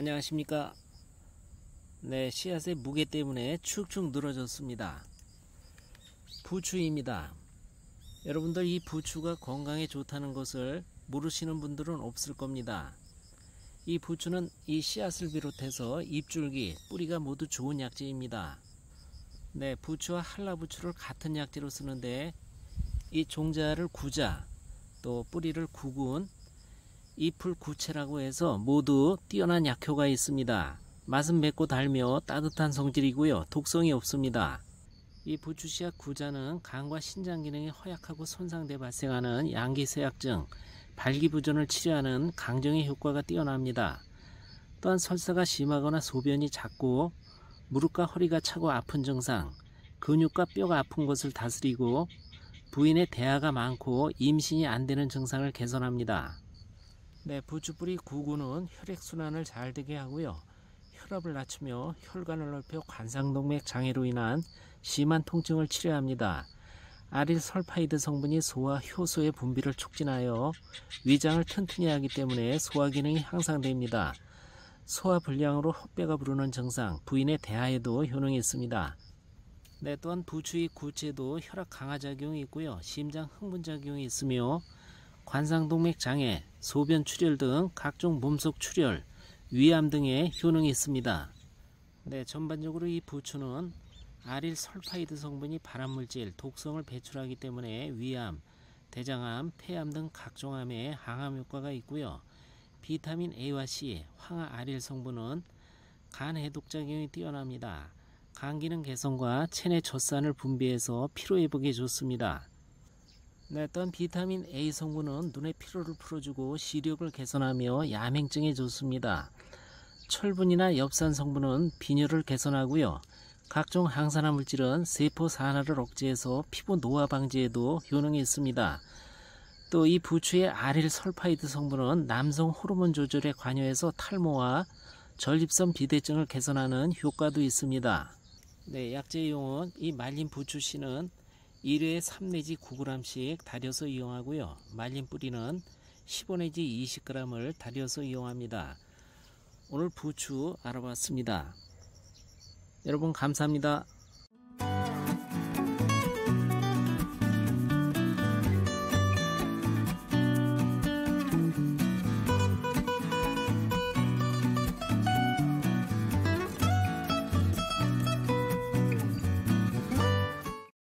안녕하십니까 네 씨앗의 무게 때문에 축축 늘어졌습니다 부추입니다 여러분들 이 부추가 건강에 좋다는 것을 모르시는 분들은 없을 겁니다 이 부추는 이 씨앗을 비롯해서 잎줄기 뿌리가 모두 좋은 약재입니다 네 부추와 한라부추를 같은 약재로 쓰는데 이 종자를 구자 또 뿌리를 구근 잎풀 구체라고 해서 모두 뛰어난 약효가 있습니다. 맛은 맵고 달며 따뜻한 성질이고요. 독성이 없습니다. 이 부추씨앗 구자는 간과 신장 기능이 허약하고 손상돼 발생하는 양기쇠약증, 발기부전을 치료하는 강정의 효과가 뛰어납니다. 또한 설사가 심하거나 소변이 작고 무릎과 허리가 차고 아픈 증상, 근육과 뼈가 아픈 것을 다스리고 부인의 대화가 많고 임신이 안 되는 증상을 개선합니다. 네, 부추뿌리 구구는 혈액순환을 잘 되게 하고요. 혈압을 낮추며 혈관을 넓혀 관상동맥 장애로 인한 심한 통증을 치료합니다. 아릴 설파이드 성분이 소화 효소의 분비를 촉진하여 위장을 튼튼히 하기 때문에 소화 기능이 향상됩니다. 소화 불량으로 헛배가 부르는 증상, 부인의 대하에도 효능이 있습니다. 네, 또한 부추의 구체도 혈압 강화 작용이 있고요. 심장 흥분 작용이 있으며 관상동맥 장애, 소변 출혈 등 각종 몸속 출혈, 위암 등의 효능이 있습니다. 네, 전반적으로 이 부추는 아릴 설파이드 성분이 발암물질, 독성을 배출하기 때문에 위암, 대장암, 폐암 등 각종 암에 항암 효과가 있고요. 비타민 A와 C, 황화 아릴 성분은 간 해독 작용이 뛰어납니다. 간 기능 개선과 체내 젖산을 분비해서 피로 회복에 좋습니다. 네, 또한 비타민 A 성분은 눈의 피로를 풀어주고 시력을 개선하며 야맹증에 좋습니다. 철분이나 엽산 성분은 빈혈을 개선하고요. 각종 항산화 물질은 세포 산화를 억제해서 피부 노화 방지에도 효능이 있습니다. 또 이 부추의 아릴 설파이드 성분은 남성 호르몬 조절에 관여해서 탈모와 전립선 비대증을 개선하는 효과도 있습니다. 네, 약재용은 이 말린 부추씨는 1회3 내지 9g씩 다려서 이용하고요. 말린 뿌리는 15 내지 20g을 다려서 이용합니다. 오늘 부추 알아봤습니다. 여러분 감사합니다.